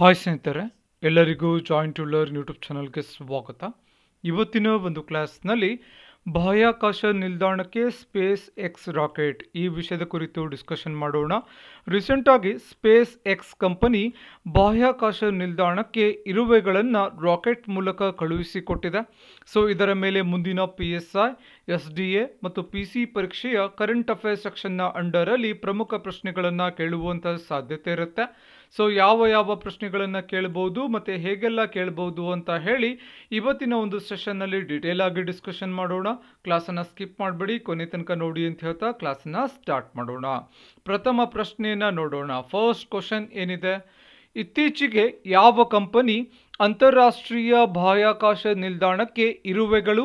hi ಸ್ನೇಹಿತರೆ ಎಲ್ಲರಿಗೂ joint to YouTube ಚಾನಲ್ಗೆ ಸ್ವಾಗತ ಇವತ್ತಿನ ಒಂದು ಕ್ಲಾಸ್ನಲ್ಲಿ ಬಾಹ್ಯಾಕಾಶ ನಿಲ್ದಾಣಕ್ಕೆ ಸ್ಪೇಸ್ ಎಕ್ಸ್ ರಾಕೆಟ್ ಈ ವಿಷಯದ ಕುರಿತು ಡಿಸ್ಕಷನ್ ಮಾಡೋಣ ರೀಸೆಂಟಾಗಿ ಸ್ಪೇಸ್ ಎಕ್ಸ್ ಕಂಪನಿ ಬಾಹ್ಯಾಕಾಶ ನಿಲ್ದಾಣಕ್ಕೆ ಇರುವೆಗಳನ್ನು ರಾಕೆಟ್ ಮೂಲಕ ಕಳುಹಿಸಿಕೊಟ್ಟಿದೆ ಸೊ ಇದರ ಮೇಲೆ ಮುಂದಿನ P S I S D A ಮತ್ತು ಪಿ ಸಿ ಪರೀಕ್ಷೆಯ ಕರೆಂಟ್ ಅಫೇರ್ಸ್ ಸೆಕ್ಷನ್ನ ಅಂಡರಲ್ಲಿ ಪ್ರಮುಖ ಪ್ರಶ್ನೆಗಳನ್ನು ಕೇಳುವಂಥ ಸಾಧ್ಯತೆ ಇರುತ್ತೆ ಸೊ ಯಾವ ಯಾವ ಪ್ರಶ್ನೆಗಳನ್ನು ಕೇಳ್ಬೋದು ಮತ್ತು ಹೇಗೆಲ್ಲ ಕೇಳ್ಬೋದು ಅಂತ ಹೇಳಿ ಇವತ್ತಿನ ಒಂದು ಸೆಷನ್ನಲ್ಲಿ ಡೀಟೇಲ್ ಆಗಿ ಡಿಸ್ಕಷನ್ ಮಾಡೋಣ ಕ್ಲಾಸನ್ನು ಸ್ಕಿಪ್ ಮಾಡಬೇಡಿ ಕೊನೆ ತನಕ ನೋಡಿ ಅಂತ ಹೇಳ್ತಾ ಕ್ಲಾಸನ್ನು ಸ್ಟಾರ್ಟ್ ಮಾಡೋಣ ಪ್ರಥಮ ಪ್ರಶ್ನೆಯನ್ನು ನೋಡೋಣ ಫಸ್ಟ್ ಕ್ವಶನ್ ಏನಿದೆ ಇತ್ತೀಚೆಗೆ ಯಾವ ಕಂಪನಿ ಅಂತಾರಾಷ್ಟ್ರೀಯ ಬಾಹ್ಯಾಕಾಶ ನಿಲ್ದಾಣಕ್ಕೆ ಇರುವೆಗಳು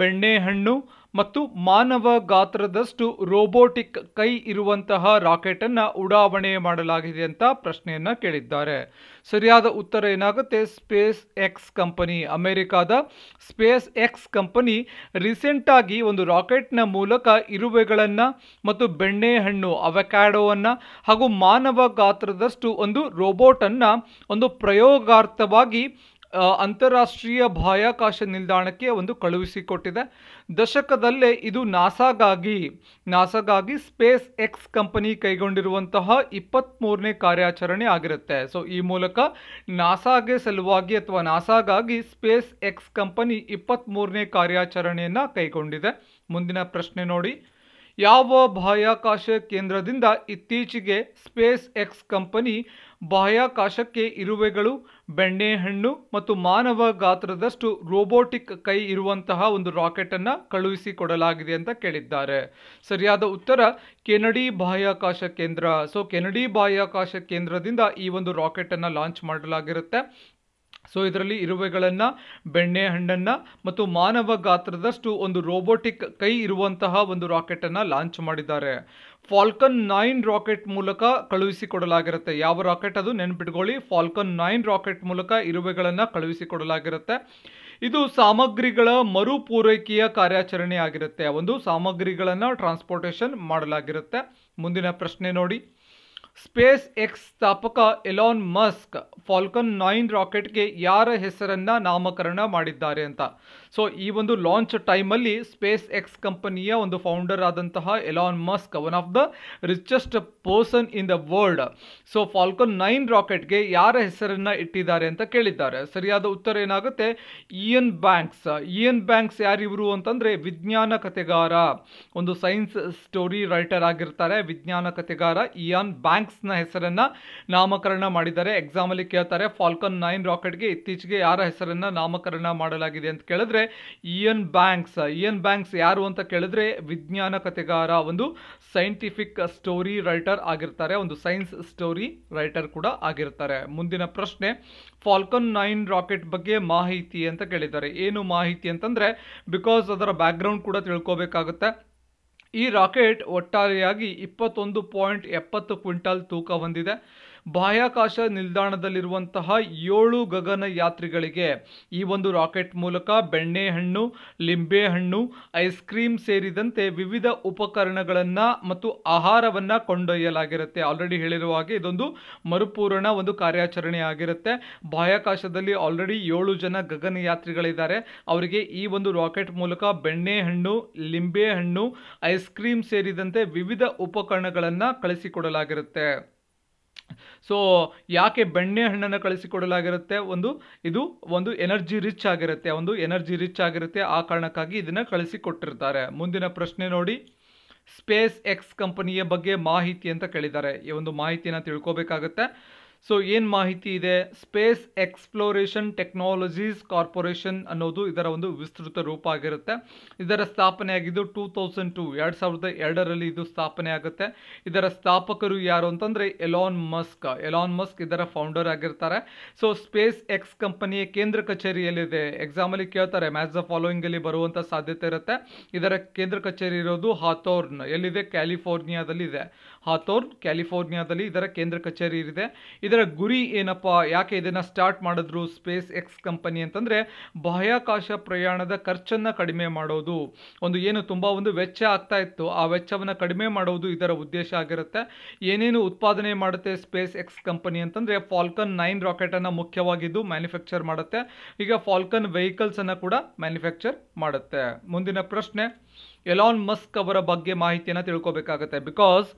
ಬೆಣ್ಣೆಹಣ್ಣು ಮತ್ತು ಮಾನವ ಗಾತ್ರದಷ್ಟು ರೋಬೋಟಿಕ್ ಕೈ ಇರುವಂತಹ ರಾಕೆಟ್ ಅನ್ನ ಉಡಾವಣೆ ಮಾಡಲಾಗಿದೆ ಅಂತ ಪ್ರಶ್ನೆಯನ್ನ ಕೇಳಿದ್ದಾರೆ ಸರಿಯಾದ ಉತ್ತರ ಏನಾಗುತ್ತೆ ಸ್ಪೇಸ್ ಎಕ್ಸ್ ಕಂಪನಿ ಅಮೆರಿಕಾದ ಸ್ಪೇಸ್ ಎಕ್ಸ್ ಕಂಪನಿ ರೀಸೆಂಟ್ ಆಗಿ ಒಂದು ರಾಕೆಟ್ನ ಮೂಲಕ ಇರುವೆಗಳನ್ನು ಮತ್ತು ಬೆಣ್ಣೆಹಣ್ಣು ಅವಕ್ಯಾಡೋವನ್ನು ಹಾಗೂ ಮಾನವ ಗಾತ್ರದಷ್ಟು ಒಂದು ರೋಬೋಟನ್ನು ಒಂದು ಪ್ರಯೋಗಾರ್ಥವಾಗಿ ಅಂತಾರಾಷ್ಟ್ರೀಯ ಬಾಹ್ಯಾಕಾಶ ನಿಲ್ದಾಣಕ್ಕೆ ಒಂದು ಕಳುಹಿಸಿಕೊಟ್ಟಿದೆ ದಶಕದಲ್ಲೇ ಇದು ನಾಸಾಗಾಗಿ ನಾಸಾಗಾಗಿ ಸ್ಪೇಸ್ ಎಕ್ಸ್ ಕಂಪನಿ ಕೈಗೊಂಡಿರುವಂತಹ ಇಪ್ಪತ್ತ್ಮೂರನೇ ಕಾರ್ಯಾಚರಣೆ ಆಗಿರುತ್ತೆ ಸೊ ಈ ಮೂಲಕ ನಾಸಾಗೆ ಸಲುವಾಗಿ ಅಥವಾ ನಾಸಾಗಾಗಿ ಸ್ಪೇಸ್ ಎಕ್ಸ್ ಕಂಪನಿ ಇಪ್ಪತ್ತ್ಮೂರನೇ ಕಾರ್ಯಾಚರಣೆಯನ್ನು ಕೈಗೊಂಡಿದೆ ಮುಂದಿನ ಪ್ರಶ್ನೆ ನೋಡಿ ಯಾವ ಬಾಹ್ಯಾಕಾಶ ಕೇಂದ್ರದಿಂದ ಇತ್ತೀಚೆಗೆ ಸ್ಪೇಸ್ ಎಕ್ಸ್ ಕಂಪನಿ ಬಾಹ್ಯಾಕಾಶಕ್ಕೆ ಇರುವೆಗಳು ಬೆಣ್ಣೆಹಣ್ಣು ಮತ್ತು ಮಾನವ ಗಾತ್ರದಷ್ಟು ರೋಬೋಟಿಕ್ ಕೈ ಇರುವಂತಹ ಒಂದು ರಾಕೆಟನ್ನು ಕಳುಹಿಸಿಕೊಡಲಾಗಿದೆ ಅಂತ ಕೇಳಿದ್ದಾರೆ ಸರಿಯಾದ ಉತ್ತರ ಕೆನಡಿ ಬಾಹ್ಯಾಕಾಶ ಕೇಂದ್ರ ಸೊ ಕೆನಡಿ ಬಾಹ್ಯಾಕಾಶ ಕೇಂದ್ರದಿಂದ ಈ ಒಂದು ರಾಕೆಟನ್ನು ಲಾಂಚ್ ಮಾಡಲಾಗಿರುತ್ತೆ ಸೊ ಇದರಲ್ಲಿ ಇರುವೆಗಳನ್ನು ಬೆಣ್ಣೆ ಹಣ್ಣನ್ನು ಮತ್ತು ಮಾನವ ಗಾತ್ರದಷ್ಟು ಒಂದು ರೋಬೋಟಿಕ್ ಕೈ ಇರುವಂತಹ ಒಂದು ರಾಕೆಟನ್ನು ಲಾಂಚ್ ಮಾಡಿದ್ದಾರೆ ಫಾಲ್ಕನ್ ನೈನ್ ರಾಕೆಟ್ ಮೂಲಕ ಕಳುಹಿಸಿಕೊಡಲಾಗಿರುತ್ತೆ ಯಾವ ರಾಕೆಟ್ ಅದು ನೆನ್ಪಿಟ್ಕೊಳ್ಳಿ ಫಾಲ್ಕನ್ ನೈನ್ ರಾಕೆಟ್ ಮೂಲಕ ಇರುವೆಗಳನ್ನು ಕಳುಹಿಸಿಕೊಡಲಾಗಿರುತ್ತೆ ಇದು ಸಾಮಗ್ರಿಗಳ ಮರು ಪೂರೈಕೆಯ ಕಾರ್ಯಾಚರಣೆ ಆಗಿರುತ್ತೆ ಒಂದು ಸಾಮಗ್ರಿಗಳನ್ನು ಟ್ರಾನ್ಸ್ಪೋರ್ಟೇಷನ್ ಮಾಡಲಾಗಿರುತ್ತೆ ಮುಂದಿನ ಪ್ರಶ್ನೆ ನೋಡಿ ಸ್ಪೇಸ್ ಎಕ್ಸ್ ಸ್ಥಾಪಕ ಎಲಾನ್ ಮಸ್ಕ್ ಫಾಲ್ಕನ್ ನೈನ್ ರಾಕೆಟ್ಗೆ ಯಾರ ಹೆಸರನ್ನು ನಾಮಕರಣ ಮಾಡಿದ್ದಾರೆ ಅಂತ ಸೊ ಈ ಒಂದು ಲಾಂಚ್ ಟೈಮಲ್ಲಿ ಸ್ಪೇಸ್ ಎಕ್ಸ್ ಕಂಪನಿಯ ಒಂದು ಫೌಂಡರ್ ಆದಂತಹ Elon Musk one of the richest person in the world so Falcon nine ರಾಕೆಟ್ಗೆ ಯಾರ ಹೆಸರನ್ನು ಇಟ್ಟಿದ್ದಾರೆ ಅಂತ ಕೇಳಿದ್ದಾರೆ ಸರಿಯಾದ ಉತ್ತರ ಏನಾಗುತ್ತೆ ಇಯನ್ ಬ್ಯಾಂಕ್ಸ್ ಇಯನ್ ಬ್ಯಾಂಕ್ಸ್ ಯಾರಿವರು ಅಂತಂದರೆ ವಿಜ್ಞಾನ ಕಥೆಗಾರ ಒಂದು ಸೈನ್ಸ್ ಸ್ಟೋರಿ ರೈಟರ್ ಆಗಿರ್ತಾರೆ ವಿಜ್ಞಾನ ಕಥೆಗಾರ ಇಯನ್ ಬ್ಯಾಂಕ್ ಟ್ಯಾಂಕ್ಸ್ನ ಹೆಸರನ್ನು ನಾಮಕರಣ ಮಾಡಿದ್ದಾರೆ ಎಕ್ಸಾಮಲ್ಲಿ ಕೇಳ್ತಾರೆ ಫಾಲ್ಕನ್ ನೈನ್ ರಾಕೆಟ್ಗೆ ಇತ್ತೀಚೆಗೆ ಯಾರ ಹೆಸರನ್ನು ನಾಮಕರಣ ಮಾಡಲಾಗಿದೆ ಅಂತ ಕೇಳಿದ್ರೆ ಎನ್ ಬ್ಯಾಂಕ್ಸ್ ಎನ್ ಬ್ಯಾಂಕ್ಸ್ ಯಾರು ಅಂತ ಕೇಳಿದ್ರೆ ವಿಜ್ಞಾನ ಕಥೆಗಾರ ಒಂದು ಸೈಂಟಿಫಿಕ್ ಸ್ಟೋರಿ ರೈಟರ್ ಆಗಿರ್ತಾರೆ ಒಂದು ಸೈನ್ಸ್ ಸ್ಟೋರಿ ರೈಟರ್ ಕೂಡ ಆಗಿರ್ತಾರೆ ಮುಂದಿನ ಪ್ರಶ್ನೆ ಫಾಲ್ಕನ್ ನೈನ್ ರಾಕೆಟ್ ಬಗ್ಗೆ ಮಾಹಿತಿ ಅಂತ ಕೇಳಿದ್ದಾರೆ ಏನು ಮಾಹಿತಿ ಅಂತಂದರೆ ಬಿಕಾಸ್ ಅದರ ಬ್ಯಾಕ್ಗ್ರೌಂಡ್ ಕೂಡ ತಿಳ್ಕೋಬೇಕಾಗುತ್ತೆ ಈ ರಾಕೆಟ್ ಒಟ್ಟಾರೆಯಾಗಿ ಇಪ್ಪತ್ತೊಂದು ಪಾಯಿಂಟ್ ಎಪ್ಪತ್ತು ಕ್ವಿಂಟಲ್ ತೂಕ ಹೊಂದಿದೆ ಬಾಹ್ಯಾಕಾಶ ನಿಲ್ದಾಣದಲ್ಲಿರುವಂತಹ ಏಳು ಗಗನ ಯಾತ್ರಿಗಳಿಗೆ ಈ ಒಂದು ರಾಕೆಟ್ ಮೂಲಕ ಬೆಣ್ಣೆ ಹಣ್ಣು ಲಿಂಬೆ ಹಣ್ಣು ಐಸ್ ಕ್ರೀಮ್ ಸೇರಿದಂತೆ ವಿವಿಧ ಉಪಕರಣಗಳನ್ನು ಮತ್ತು ಆಹಾರವನ್ನು ಕೊಂಡೊಯ್ಯಲಾಗಿರುತ್ತೆ ಆಲ್ರೆಡಿ ಹೇಳಿರುವ ಹಾಗೆ ಇದೊಂದು ಮರುಪೂರಣ ಒಂದು ಕಾರ್ಯಾಚರಣೆ ಆಗಿರುತ್ತೆ ಬಾಹ್ಯಾಕಾಶದಲ್ಲಿ ಆಲ್ರೆಡಿ ಏಳು ಜನ ಗಗನಯಾತ್ರಿಗಳಿದ್ದಾರೆ ಅವರಿಗೆ ಈ ಒಂದು ರಾಕೆಟ್ ಮೂಲಕ ಬೆಣ್ಣೆ ಲಿಂಬೆ ಹಣ್ಣು ಐಸ್ ಕ್ರೀಮ್ ಸೇರಿದಂತೆ ವಿವಿಧ ಉಪಕರಣಗಳನ್ನು ಕಳಿಸಿಕೊಡಲಾಗಿರುತ್ತೆ ಸೊ ಯಾಕೆ ಬೆಣ್ಣೆ ಹಣ್ಣನ್ನು ಕಳಿಸಿಕೊಡಲಾಗಿರುತ್ತೆ ಒಂದು ಇದು ಒಂದು ಎನರ್ಜಿ ರಿಚ್ ಆಗಿರುತ್ತೆ ಒಂದು ಎನರ್ಜಿ ರಿಚ್ ಆಗಿರುತ್ತೆ ಆ ಕಾರಣಕ್ಕಾಗಿ ಇದನ್ನು ಕಳಿಸಿಕೊಟ್ಟಿರ್ತಾರೆ ಮುಂದಿನ ಪ್ರಶ್ನೆ ನೋಡಿ ಸ್ಪೇಸ್ ಎಕ್ಸ್ ಕಂಪನಿಯ ಬಗ್ಗೆ ಮಾಹಿತಿ ಅಂತ ಕೇಳಿದ್ದಾರೆ ಈ ಒಂದು ಮಾಹಿತಿನ ತಿಳ್ಕೋಬೇಕಾಗತ್ತೆ ಸೊ ಏನು ಮಾಹಿತಿ ಇದೆ ಸ್ಪೇಸ್ ಎಕ್ಸ್ಪ್ಲೋರೇಷನ್ ಟೆಕ್ನಾಲಜೀಸ್ ಕಾರ್ಪೊರೇಷನ್ ಅನ್ನೋದು ಇದರ ಒಂದು ವಿಸ್ತೃತ ರೂಪ ಆಗಿರುತ್ತೆ ಇದರ ಸ್ಥಾಪನೆ ಆಗಿದ್ದು ಟೂ ತೌಸಂಡ್ ಟೂ ಎರಡು ಸಾವಿರದ ಎರಡರಲ್ಲಿ ಇದು ಸ್ಥಾಪನೆ ಆಗುತ್ತೆ ಇದರ ಸ್ಥಾಪಕರು ಯಾರು ಅಂತಂದರೆ ಎಲಾನ್ ಮಸ್ಕ್ ಎಲಾನ್ ಮಸ್ಕ್ ಇದರ ಫೌಂಡರ್ ಆಗಿರ್ತಾರೆ ಸೊ ಸ್ಪೇಸ್ ಎಕ್ಸ್ ಕಂಪನಿಯ ಕೇಂದ್ರ ಕಚೇರಿಯಲ್ಲಿದೆ ಎಕ್ಸಾಮಲ್ಲಿ ಕೇಳ್ತಾರೆ ಮ್ಯಾಚ್ ದ ಫಾಲೋಯಿಂಗಲ್ಲಿ ಬರುವಂಥ ಸಾಧ್ಯತೆ ಇರುತ್ತೆ ಇದರ ಕೇಂದ್ರ ಕಚೇರಿ ಇರೋದು ಹಾಥೋರ್ನ್ ಎಲ್ಲಿದೆ ಕ್ಯಾಲಿಫೋರ್ನಿಯಾದಲ್ಲಿ ಇದೆ ಹಾಥೋರ್ನ್ ಕ್ಯಾಲಿಫೋರ್ನಿಯಾದಲ್ಲಿ ಇದರ ಕೇಂದ್ರ ಕಚೇರಿ ಇದೆ ಇದರ ಗುರಿ ಏನಪ್ಪ ಯಾಕೆ ಇದನ್ನು ಸ್ಟಾರ್ಟ್ ಮಾಡಿದ್ರು ಸ್ಪೇಸ್ ಎಕ್ಸ್ ಕಂಪನಿ ಅಂತಂದರೆ ಬಾಹ್ಯಾಕಾಶ ಪ್ರಯಾಣದ ಖರ್ಚನ್ನು ಕಡಿಮೆ ಮಾಡೋದು ಒಂದು ಏನು ತುಂಬ ಒಂದು ವೆಚ್ಚ ಆಗ್ತಾ ಇತ್ತು ಆ ವೆಚ್ಚವನ್ನು ಕಡಿಮೆ ಮಾಡೋದು ಇದರ ಉದ್ದೇಶ ಆಗಿರುತ್ತೆ ಏನೇನು ಉತ್ಪಾದನೆ ಮಾಡುತ್ತೆ ಸ್ಪೇಸ್ ಎಕ್ಸ್ ಕಂಪನಿ ಅಂತಂದರೆ ಫಾಲ್ಕನ್ ನೈನ್ ರಾಕೆಟನ್ನು ಮುಖ್ಯವಾಗಿದ್ದು ಮ್ಯಾನುಫ್ಯಾಕ್ಚರ್ ಮಾಡುತ್ತೆ ಈಗ ಫಾಲ್ಕನ್ ವೆಹಿಕಲ್ಸನ್ನು ಕೂಡ ಮ್ಯಾನುಫ್ಯಾಕ್ಚರ್ ಮಾಡುತ್ತೆ ಮುಂದಿನ ಪ್ರಶ್ನೆ ಎಲಾನ್ ಮಸ್ಕ್ ಅವರ ಬಗ್ಗೆ ಮಾಹಿತಿಯನ್ನು ತಿಳ್ಕೊಬೇಕಾಗತ್ತೆ ಬಿಕಾಸ್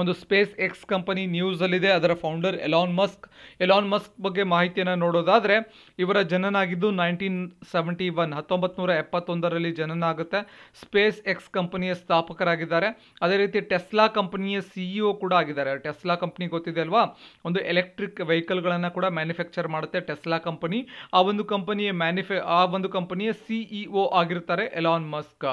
ಒಂದು ಸ್ಪೇಸ್ ಎಕ್ಸ್ ಕಂಪನಿ ನ್ಯೂಸಲ್ಲಿದೆ ಅದರ founder Elon Musk Elon Musk ಬಗ್ಗೆ ಮಾಹಿತಿಯನ್ನು ನೋಡೋದಾದರೆ ಇವರ ಜನನಾಗಿದ್ದು ನೈನ್ಟೀನ್ ಸೆವೆಂಟಿ ಒನ್ ಹತ್ತೊಂಬತ್ತು ನೂರ ಎಪ್ಪತ್ತೊಂದರಲ್ಲಿ ಜನನ ಆಗುತ್ತೆ ಸ್ಪೇಸ್ ಎಕ್ಸ್ ಕಂಪನಿಯ ಸ್ಥಾಪಕರಾಗಿದ್ದಾರೆ ಅದೇ ರೀತಿ ಟೆಸ್ಲಾ ಕಂಪನಿಯ ಸಿಇಒ ಕೂಡ ಆಗಿದ್ದಾರೆ ಟೆಸ್ಲಾ ಕಂಪನಿ ಗೊತ್ತಿದೆ ಅಲ್ವಾ ಒಂದು ಎಲೆಕ್ಟ್ರಿಕ್ ವೆಹಿಕಲ್ಗಳನ್ನು ಕೂಡ ಮ್ಯಾನುಫ್ಯಾಕ್ಚರ್ ಮಾಡುತ್ತೆ ಟೆಸ್ಲಾ ಕಂಪನಿ ಆ ಒಂದು ಕಂಪನಿಯ ಮ್ಯಾನುಫ್ಯಾ ಆ ಒಂದು ಕಂಪನಿಯ ಸಿಇಒ e ಆಗಿರ್ತಾರೆ ಎಲಾನ್ ಮಸ್ಕ್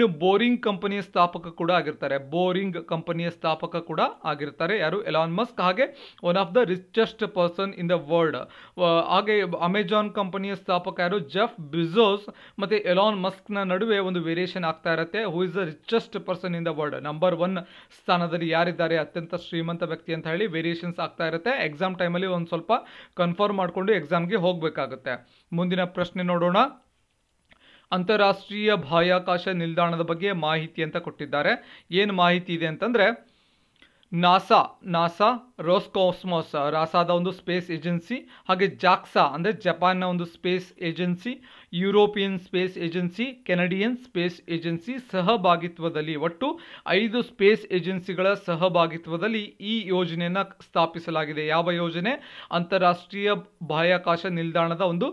ಇನ್ನು ಬೋರಿಂಗ್ ಕಂಪನಿಯ ಸ್ಥಾಪಕ ಕೂಡ ಆಗಿರ್ತಾರೆ ಬೋರಿಂಗ್ ಕಂಪನಿಯ ಸ್ಥಾಪಕ ಕೂಡ ಆಗಿರ್ತಾರೆ ಯಾರು ಎಲಾನ್ ಮಸ್ಕ್ ಹಾಗೆ one of the richest person in the world ಹಾಗೆ ಅಮೆಜಾನ್ ಕಂಪನಿಯ ಸ್ಥಾಪಕ ಯಾರು ಜೆಫ್ ಬಿಜೋಸ್ ಮತ್ತು ಎಲಾನ್ ಮಸ್ಕ್ನ ನಡುವೆ ಒಂದು ವೇರಿಯೇಷನ್ ಆಗ್ತಾ ಇರುತ್ತೆ who is the richest person in the world number one ಸ್ಥಾನದಲ್ಲಿ ಯಾರಿದ್ದಾರೆ ಅತ್ಯಂತ ಶ್ರೀಮಂತ ವ್ಯಕ್ತಿ ಅಂತ ಹೇಳಿ ವೇರಿಯೇಷನ್ಸ್ ಆಗ್ತಾ ಇರುತ್ತೆ ಎಕ್ಸಾಮ್ ಟೈಮಲ್ಲಿ ಒಂದು ಸ್ವಲ್ಪ ಕನ್ಫರ್ಮ್ ಮಾಡಿಕೊಂಡು ಎಕ್ಸಾಮ್ಗೆ ಹೋಗಬೇಕಾಗುತ್ತೆ ಮುಂದಿನ ಪ್ರಶ್ನೆ ನೋಡೋಣ ಅಂತಾರಾಷ್ಟ್ರೀಯ ಬಾಹ್ಯಾಕಾಶ ನಿಲ್ದಾಣದ ಬಗ್ಗೆ ಮಾಹಿತಿ ಅಂತ ಕೊಟ್ಟಿದ್ದಾರೆ ಏನು ಮಾಹಿತಿ ಇದೆ ಅಂತಂದರೆ ನಾಸಾ ನಾಸಾ ರೋಸ್ಕೋಸ್ಮೋಸ್ ರಾಸಾದ ಒಂದು ಸ್ಪೇಸ್ ಏಜೆನ್ಸಿ ಹಾಗೆ ಜಾಕ್ಸಾ ಅಂದರೆ ಜಪಾನ್ನ ಒಂದು space agency European space agency Canadian space agency ಸಹಭಾಗಿತ್ವದಲ್ಲಿ ಒಟ್ಟು ಐದು ಸ್ಪೇಸ್ ಏಜೆನ್ಸಿಗಳ ಸಹಭಾಗಿತ್ವದಲ್ಲಿ ಈ ಯೋಜನೆಯನ್ನು ಸ್ಥಾಪಿಸಲಾಗಿದೆ ಯಾವ ಯೋಜನೆ ಅಂತಾರಾಷ್ಟ್ರೀಯ ಬಾಹ್ಯಾಕಾಶ ನಿಲ್ದಾಣದ ಒಂದು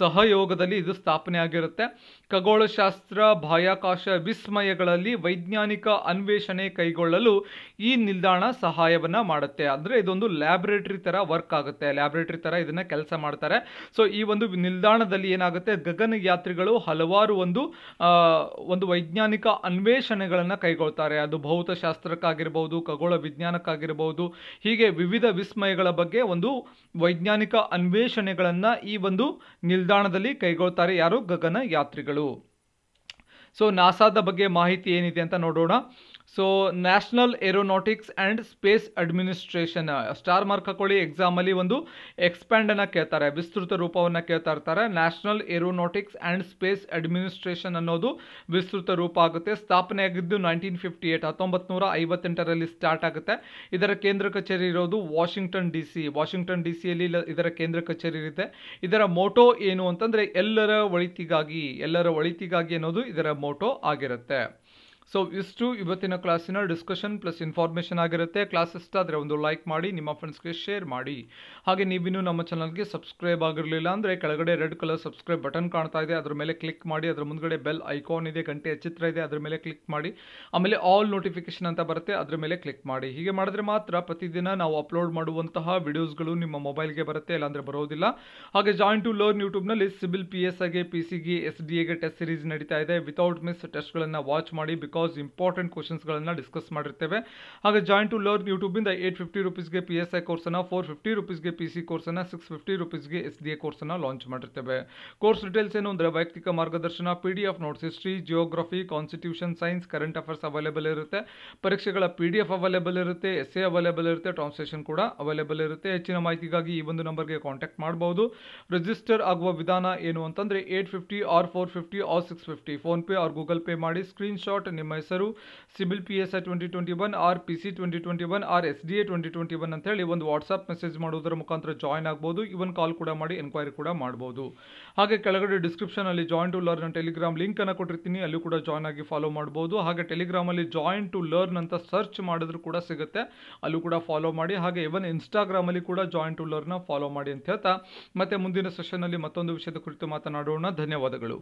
ಸಹಯೋಗದಲ್ಲಿ ಇದು ಸ್ಥಾಪನೆ ಆಗಿರುತ್ತೆ ಖಗೋಳಶಾಸ್ತ್ರ ಬಾಹ್ಯಾಕಾಶ ವಿಸ್ಮಯಗಳಲ್ಲಿ ವೈಜ್ಞಾನಿಕ ಅನ್ವೇಷಣೆ ಕೈಗೊಳ್ಳಲು ಈ ನಿಲ್ದಾಣ ಸಹಾಯವನ್ನು ಮಾಡುತ್ತೆ ಅಂದರೆ ಅಂದ್ರೆ ಇದೊಂದು ಲ್ಯಾಬ್ರೇಟರಿ ತರ ವರ್ಕ್ ಆಗುತ್ತೆ ಲ್ಯಾಬ್ರೇಟರಿ ತರ ಇದನ್ನ ಕೆಲಸ ಮಾಡ್ತಾರೆ ಸೊ ಈ ಒಂದು ನಿಲ್ದಾಣದಲ್ಲಿ ಏನಾಗುತ್ತೆ ಗಗನ ಯಾತ್ರಿಗಳು ಹಲವಾರು ಒಂದು ಒಂದು ವೈಜ್ಞಾನಿಕ ಅನ್ವೇಷಣೆಗಳನ್ನು ಕೈಗೊಳ್ತಾರೆ ಅದು ಭೌತಶಾಸ್ತ್ರಕ್ಕಾಗಿರ್ಬೋದು ಖಗೋಳ ವಿಜ್ಞಾನಕ್ಕಾಗಿರ್ಬೋದು ಹೀಗೆ ವಿವಿಧ ವಿಸ್ಮಯಗಳ ಬಗ್ಗೆ ಒಂದು ವೈಜ್ಞಾನಿಕ ಅನ್ವೇಷಣೆಗಳನ್ನು ಈ ಒಂದು ನಿಲ್ದಾಣದಲ್ಲಿ ಕೈಗೊಳ್ತಾರೆ ಯಾರು ಗಗನ ಯಾತ್ರಿಗಳು ಸೊ ನಾಸಾದ ಬಗ್ಗೆ ಮಾಹಿತಿ ಏನಿದೆ ಅಂತ ನೋಡೋಣ so National Aeronautics and Space Administration star mark ಹಾಕೊಳ್ಳಿ ಎಕ್ಸಾಮಲ್ಲಿ ಒಂದು ಎಕ್ಸ್ಪ್ಯಾಂಡನ್ನು ಕೇಳ್ತಾರೆ ವಿಸ್ತೃತ ರೂಪವನ್ನು ಕೇಳ್ತಾ ಇರ್ತಾರೆ National Aeronautics and Space Administration ಅನ್ನೋದು ವಿಸ್ತೃತ ರೂಪ ಆಗುತ್ತೆ ಸ್ಥಾಪನೆ ಆಗಿದ್ದು ನೈನ್ಟೀನ್ ಫಿಫ್ಟಿ ಏಟ್ ಹತ್ತೊಂಬತ್ತು ನೂರ ಐವತ್ತೆಂಟರಲ್ಲಿ ಸ್ಟಾರ್ಟ್ ಆಗುತ್ತೆ ಇದರ ಕೇಂದ್ರ ಕಚೇರಿ ಇರೋದು Washington D C Washington D ಸಿಯಲ್ಲಿ ಇದರ ಕೇಂದ್ರ ಕಚೇರಿ ಇರುತ್ತೆ ಇದರ ಮೋಟೋ ಏನು ಅಂತಂದರೆ ಎಲ್ಲರ ಒಳಿತಿಗಾಗಿ ಎಲ್ಲರ ಒಳಿತಿಗಾಗಿ ಅನ್ನೋದು ಇದರ ಮೋಟೋ ಆಗಿರುತ್ತೆ ಸೊ ಇಷ್ಟು ಇವತ್ತಿನ ಕ್ಲಾಸಿನ ಡಿಸ್ಕಷನ್ ಪ್ಲಸ್ ಇನ್ಫಾರ್ಮೇಷನ್ ಆಗಿರುತ್ತೆ ಕ್ಲಾಸ್ ಇಷ್ಟ ಒಂದು ಲೈಕ್ ಮಾಡಿ ನಿಮ್ಮ ಫ್ರೆಂಡ್ಸ್ಗೆ ಶೇರ್ ಮಾಡಿ ಹಾಗೆ ನೀವಿನ್ನೂ ನಮ್ಮ ಚಾನಲ್ಗೆ ಸಬ್ಸ್ಕ್ರೈಬ್ ಆಗಿರಲಿಲ್ಲ ಅಂದರೆ ಕೆಳಗಡೆ ರೆಡ್ ಕಲರ್ ಸಬ್ಸ್ಕ್ರೈಬ್ ಬಟನ್ ಕಾಣ್ತಾ ಇದೆ ಅದರ ಮೇಲೆ ಕ್ಲಿಕ್ ಮಾಡಿ ಅದರ ಮುಂದಗಡೆ ಬೆಲ್ ಐಕಾನ್ ಇದೆ ಗಂಟೆಯ ಚಿತ್ರ ಇದೆ ಅದರ ಮೇಲೆ ಕ್ಲಿಕ್ ಮಾಡಿ ಆಮೇಲೆ ಆಲ್ ನೋಟಿಫಿಕೇಶನ್ ಅಂತ ಬರುತ್ತೆ ಅದರ ಮೇಲೆ ಕ್ಲಿಕ್ ಮಾಡಿ ಹೀಗೆ ಮಾಡಿದ್ರೆ ಮಾತ್ರ ಪ್ರತಿದಿನ ನಾವು ಅಪ್ಲೋಡ್ ಮಾಡುವಂತಹ ವಿಡಿಯೋಸ್ಗಳು ನಿಮ್ಮ ಮೊಬೈಲ್ಗೆ ಬರುತ್ತೆ ಇಲ್ಲಾಂದರೆ ಬರೋದಿಲ್ಲ ಹಾಗೆ ಜಾಯಿಂಟ್ ಟು ಲರ್ನ್ ಯೂಟ್ಯೂಬ್ನಲ್ಲಿ ಸಿಬಿಲ್ ಪಿ ಎಸ್ ಆಗಿ ಪಿ ಸಿಗೆ ಎಸ್ ಡಿ ಎಗೆ ಟೆಸ್ಟ್ ಸೀರೀಸ್ ನಡೀತಾ ಇದೆ ವಿತೌಟ್ ಮಿಸ್ ಟೆಸ್ಟ್ಗಳನ್ನು ವಾಚ್ ಮಾಡಿ ಬಿಕಾಸ್ ಬಿಕಾಸ್ ಇಂಪಾರ್ಟೆಂಟ್ ಗಳನ್ನು ಡಿಸ್ಕಸ್ ಮಾಡಿರ್ತೇವೆ ಹಾಗೆ ಜಾಯಿನ್ ಟು ಲರ್ನ್ ಯೂಟ್ಯೂಬಿಂದ ಏಟ್ ಫಿಫ್ಟಿ ರುಪೀಸ್ಗೆ ಪಿ ಎಸ್ ಐ ಕೋರ್ಸನ್ನು ಫೋರ್ ಫಿಫ್ಟಿ ರುಪೀಸ್ಗೆ ಪಿ ಸಿ ಕೋರ್ಸನ್ನು ಸಿಕ್ಸ್ ಫಿಫ್ಟಿ ರುಪೀಸ್ಗೆ ಎಸ್ ಡಿ ಎ ಕೋರ್ಸನ್ನು ಲಾಂಚ್ ಮಾಡಿರ್ತೇವೆ ಕೋರ್ಸ್ ಡೀಟೇಲ್ಸ್ ಏನು ಅಂದರೆ ವೈಯಕ್ತಿಕ ಮಾರ್ಗದರ್ಶನ P D F notes history geography constitution science current affairs available ಇರುತ್ತೆ ಪರೀಕ್ಷೆಗಳ ಪಿ ಡಿ ಎಫ್ ಅವೈಲೇಬಲ್ ಇರುತ್ತೆ ಎಸ್ ಎ ಅವೈಲೇಬಲ್ ಇರುತ್ತೆ ಟ್ರಾನ್ಸ್ಲೇಷನ್ ಕೂಡ ಅವೈಲೇಬಲ್ ಇರುತ್ತೆ ಹೆಚ್ಚಿನ ಮಾಹಿತಿಗಾಗಿ ಈ ಒಂದು ನಂಬರ್ಗೆ ಕಾಂಟ್ಯಾಕ್ಟ್ ಮಾಡಬಹುದು ರಿಜಿಸ್ಟರ್ ಆಗುವ ವಿಧಾನ ಏನು ಅಂತಂದ್ರೆ eight fifty or four fifty or six fifty pay or Google Pay ಮಾಡಿ ಸ್ಕ್ರೀನ್ಶಾಟ್ ನಿಮ್ಮ ಹೆಸರು civil P S I twenty twenty one or P C twenty twenty one or S D A twenty twenty one ಅಂತೇಳಿ ಒಂದು WhatsApp message ಮಾಡುವುದರ ಮುಖಾಂತರ join ಆಗ್ಬೋದು ಇವನ್ ಕಾಲ್ ಕೂಡ ಮಾಡಿ ಎನ್ಕ್ವೈರಿ ಕೂಡ ಮಾಡ್ಬೋದು ಹಾಗೆ ಕೆಳಗಡೆ ಡಿಸ್ಕ್ರಿಪ್ಷನಲ್ಲಿ join to learn Telegram link ಲಿಂಕನ್ನು ಕೊಟ್ಟಿರ್ತೀನಿ ಅಲ್ಲಿ ಕೂಡ ಜಾಯ್ನ್ ಆಗಿ ಫಾಲೋ ಮಾಡ್ಬೋದು ಹಾಗೆ ಟೆಲಿಗ್ರಾಮಲ್ಲಿ ಜಾಯಿನ್ ಟು ಲರ್ನ್ ಅಂತ ಸರ್ಚ್ ಮಾಡಿದ್ರು ಕೂಡ ಸಿಗುತ್ತೆ ಅಲ್ಲೂ ಕೂಡ ಫಾಲೋ ಮಾಡಿ ಹಾಗೆ ಇವನ್ ಇನ್ಸ್ಟಾಗ್ರಾಮಲ್ಲಿ ಕೂಡ ಜಾಯಿನ್ ಟು ಲರ್ನ ಫಾಲೋ ಮಾಡಿ ಅಂತ ಹೇಳ್ತಾ ಮತ್ತೆ ಮುಂದಿನ ಸೆಷನ್ನಲ್ಲಿ ಮತ್ತೊಂದು ವಿಷಯದ ಕುರಿತು ಮಾತನಾಡೋಣ ಧನ್ಯವಾದಗಳು